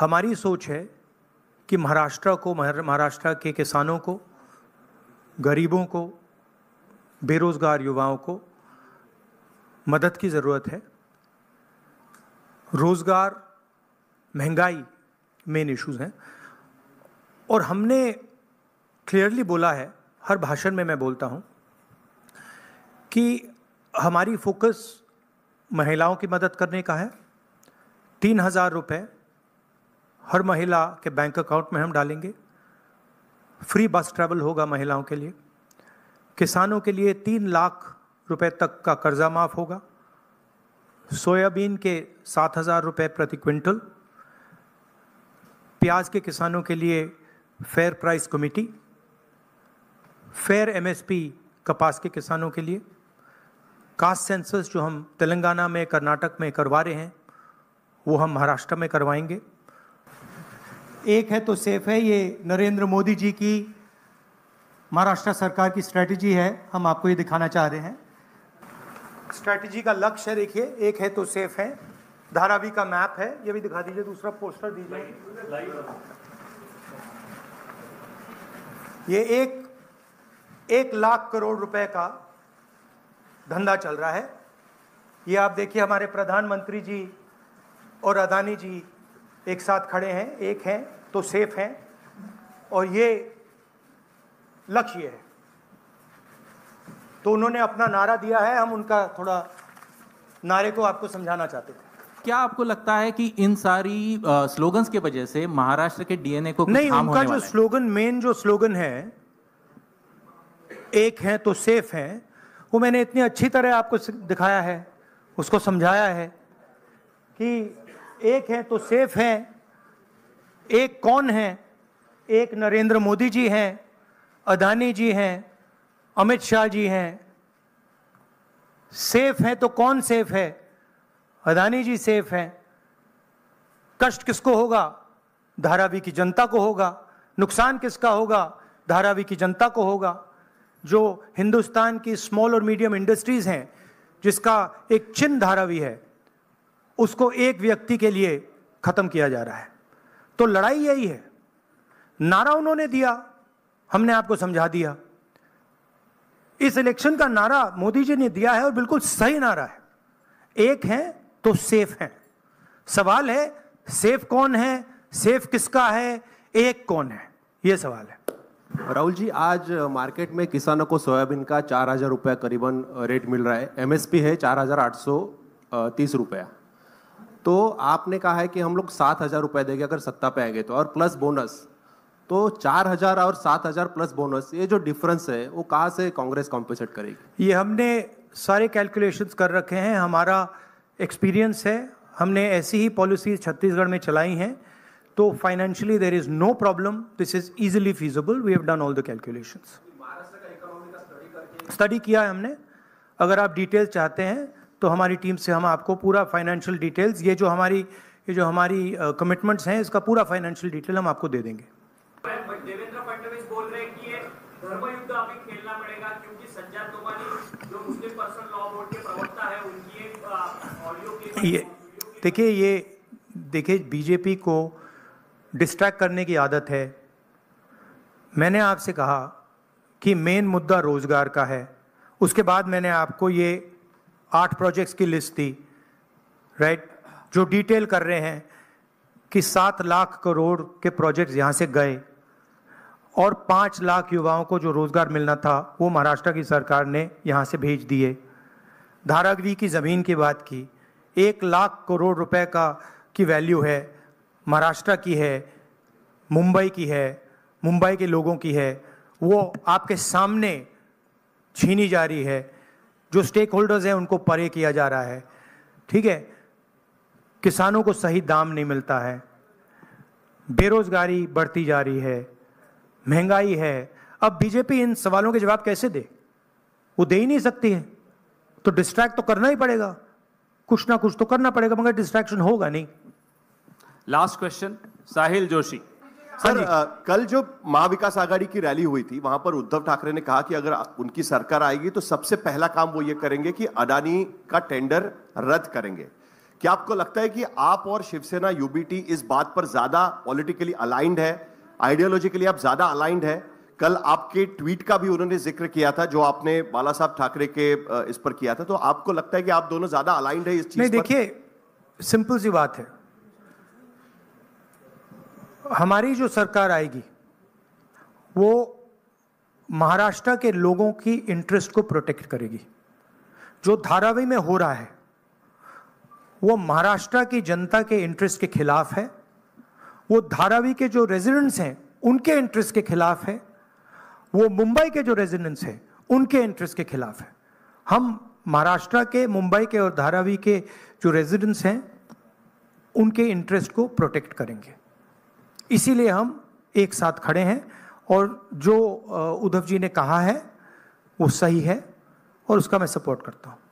हमारी सोच है कि महाराष्ट्र को महाराष्ट्र के किसानों को गरीबों को बेरोज़गार युवाओं को मदद की ज़रूरत है रोज़गार महंगाई मेन इश्यूज़ हैं और हमने क्लियरली बोला है हर भाषण में मैं बोलता हूँ कि हमारी फोकस महिलाओं की मदद करने का है तीन हज़ार रुपये हर महिला के बैंक अकाउंट में हम डालेंगे फ्री बस ट्रैवल होगा महिलाओं के लिए किसानों के लिए तीन लाख रुपए तक का कर्जा माफ़ होगा सोयाबीन के सात हज़ार रुपये प्रति क्विंटल प्याज के किसानों के लिए fair price committee fair MSP कपास के किसानों के लिए कास्ट सेंसस जो हम तेलंगाना में कर्नाटक में करवा रहे हैं वो हम महाराष्ट्र में करवाएंगे एक है तो सेफ है ये नरेंद्र मोदी जी की महाराष्ट्र सरकार की स्ट्रेटजी है हम आपको ये दिखाना चाह रहे हैं स्ट्रैटेजी का लक्ष्य है देखिए एक है तो सेफ है धारावी का मैप है ये भी दिखा दीजिए दूसरा पोस्टर दीजिए ये एक एक लाख करोड़ रुपए का धंधा चल रहा है ये आप देखिए हमारे प्रधानमंत्री जी और अदानी जी एक साथ खड़े हैं एक हैं तो सेफ है और ये लक्ष्य है तो उन्होंने अपना नारा दिया है हम उनका थोड़ा नारे को आपको समझाना चाहते थे क्या आपको लगता है कि इन सारी स्लोगन्स के वजह से महाराष्ट्र के डीएनए को नहीं उनका जो स्लोगन मेन जो स्लोगन है एक है तो सेफ है वो मैंने इतनी अच्छी तरह आपको दिखाया है उसको समझाया है कि एक है तो सेफ है एक कौन है एक नरेंद्र मोदी जी हैं अदानी जी हैं अमित शाह जी हैं सेफ हैं तो कौन सेफ है अदानी जी सेफ हैं कष्ट किसको होगा धारावी की जनता को होगा नुकसान किसका होगा धारावी की जनता को होगा जो हिंदुस्तान की स्मॉल और मीडियम इंडस्ट्रीज़ हैं जिसका एक चिन्ह धारावी है उसको एक व्यक्ति के लिए ख़त्म किया जा रहा है तो लड़ाई यही है नारा उन्होंने दिया हमने आपको समझा दिया इस इलेक्शन का नारा मोदी जी ने दिया है और बिल्कुल सही नारा है एक है तो सेफ है सवाल है सेफ कौन है सेफ किसका है एक कौन है यह सवाल है राहुल जी आज मार्केट में किसानों को सोयाबीन का चार हजार रुपया करीबन रेट मिल रहा है एमएसपी है चार हजार आठ सौ तीस रुपया तो आपने कहा है कि हम लोग सात हज़ार रुपये देंगे अगर सत्ता पे आएंगे तो और प्लस बोनस तो चार हज़ार और सात हज़ार प्लस बोनस ये जो डिफरेंस है वो कहाँ से कांग्रेस कॉम्पनसेट करेगी ये हमने सारे कैलकुलेशंस कर रखे हैं हमारा एक्सपीरियंस है हमने ऐसी ही पॉलिसीज छत्तीसगढ़ में चलाई हैं तो financially there is no problem this is easily feasible we have done all the calculations study किया है हमने अगर आप डिटेल चाहते हैं तो हमारी टीम से हम आपको पूरा फाइनेंशियल डिटेल्स ये जो हमारी ये जो हमारी कमिटमेंट्स uh, हैं इसका पूरा फाइनेंशियल डिटेल हम आपको दे देंगे देवेंद्र फडणवीस बोल रहे हैं कि ये धर्मयुद्ध अभी खेलना पड़ेगा क्योंकि संजय तोमानी जो मुस्लिम पर्सन लॉ बोर्ड के प्रवक्ता है उनकी ऑडियो ये देखिए ये देखिए बीजेपी को डिस्ट्रैक्ट करने की आदत है मैंने आपसे कहा कि मेन मुद्दा रोज़गार का है उसके बाद मैंने आपको ये आठ प्रोजेक्ट्स की लिस्ट थी राइट जो डिटेल कर रहे हैं कि सात लाख करोड़ के प्रोजेक्ट यहाँ से गए और पाँच लाख युवाओं को जो रोज़गार मिलना था वो महाराष्ट्र की सरकार ने यहाँ से भेज दिए धारागिरी की ज़मीन की बात की एक लाख करोड़ रुपए का की वैल्यू है महाराष्ट्र की है मुंबई की है मुंबई के लोगों की है वो आपके सामने छीनी जा रही है जो स्टेक होल्डर्स हैं उनको परे किया जा रहा है ठीक है किसानों को सही दाम नहीं मिलता है बेरोजगारी बढ़ती जा रही है महंगाई है अब बीजेपी इन सवालों के जवाब कैसे दे वो दे ही नहीं सकती है तो डिस्ट्रैक्ट तो करना ही पड़ेगा कुछ ना कुछ तो करना पड़ेगा मगर डिस्ट्रैक्शन होगा नहीं लास्ट क्वेश्चन साहिल जोशी हाँ सर आ, कल जो महाविकास आघाड़ी की रैली हुई थी वहां पर उद्धव ठाकरे ने कहा कि अगर उनकी सरकार आएगी तो सबसे पहला काम वो ये करेंगे कि अडानी का टेंडर रद्द करेंगे क्या आपको लगता है कि आप और शिवसेना यूबीटी इस बात पर ज्यादा पॉलिटिकली अलाइंड है आइडियोलॉजिकली आप ज्यादा अलाइंड है कल आपके ट्वीट का भी उन्होंने जिक्र किया था जो आपने बाला साहब ठाकरे के इस पर किया था तो आपको लगता है कि आप दोनों ज्यादा अलाइंड है इस चीज देखिए सिंपल सी बात है हमारी जो सरकार आएगी वो महाराष्ट्र के लोगों की इंटरेस्ट को प्रोटेक्ट करेगी जो धारावी में हो रहा है वो महाराष्ट्र की जनता के इंटरेस्ट के खिलाफ है वो धारावी के जो रेजिडेंट्स हैं उनके इंटरेस्ट के खिलाफ है वो मुंबई के जो रेजिडेंट्स हैं उनके इंटरेस्ट के खिलाफ है हम महाराष्ट्र के मुंबई के और धारावी के जो रेजिडेंट्स हैं उनके इंटरेस्ट को प्रोटेक्ट करेंगे इसीलिए हम एक साथ खड़े हैं और जो उद्धव जी ने कहा है वो सही है और उसका मैं सपोर्ट करता हूँ